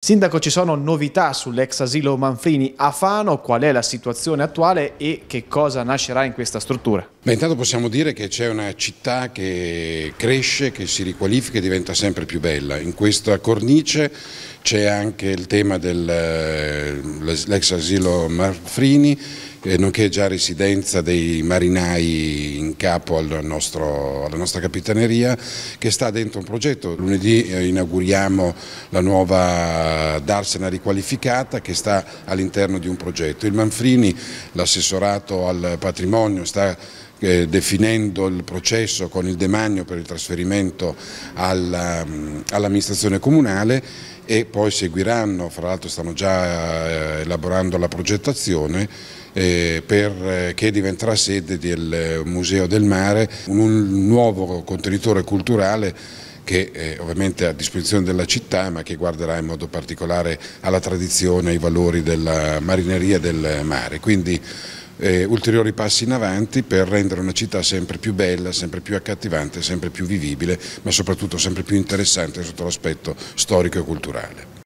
Sindaco, ci sono novità sull'ex asilo Manfrini a Fano, qual è la situazione attuale e che cosa nascerà in questa struttura? Beh, intanto possiamo dire che c'è una città che cresce, che si riqualifica e diventa sempre più bella. In questa cornice c'è anche il tema dell'ex eh, asilo Manfrini eh, nonché già residenza dei marinai in capo al nostro, alla nostra capitaneria che sta dentro un progetto. Lunedì eh, inauguriamo la nuova Darsena riqualificata che sta all'interno di un progetto. Il Manfrini, l'assessorato al patrimonio, sta eh, definendo il processo con il demanio per il trasferimento ehm, all'amministrazione all comunale e poi seguiranno, fra l'altro stanno già eh, elaborando la progettazione eh, per, che diventerà sede del Museo del Mare, un, nuovo contenitore culturale che è ovviamente è a disposizione della città ma che guarderà in modo particolare alla tradizione, ai valori della marineria del mare. Quindi, eh, ulteriori passi in avanti per rendere una città sempre più bella, sempre più accattivante, sempre più vivibile, ma soprattutto sempre più interessante sotto l'aspetto storico e culturale.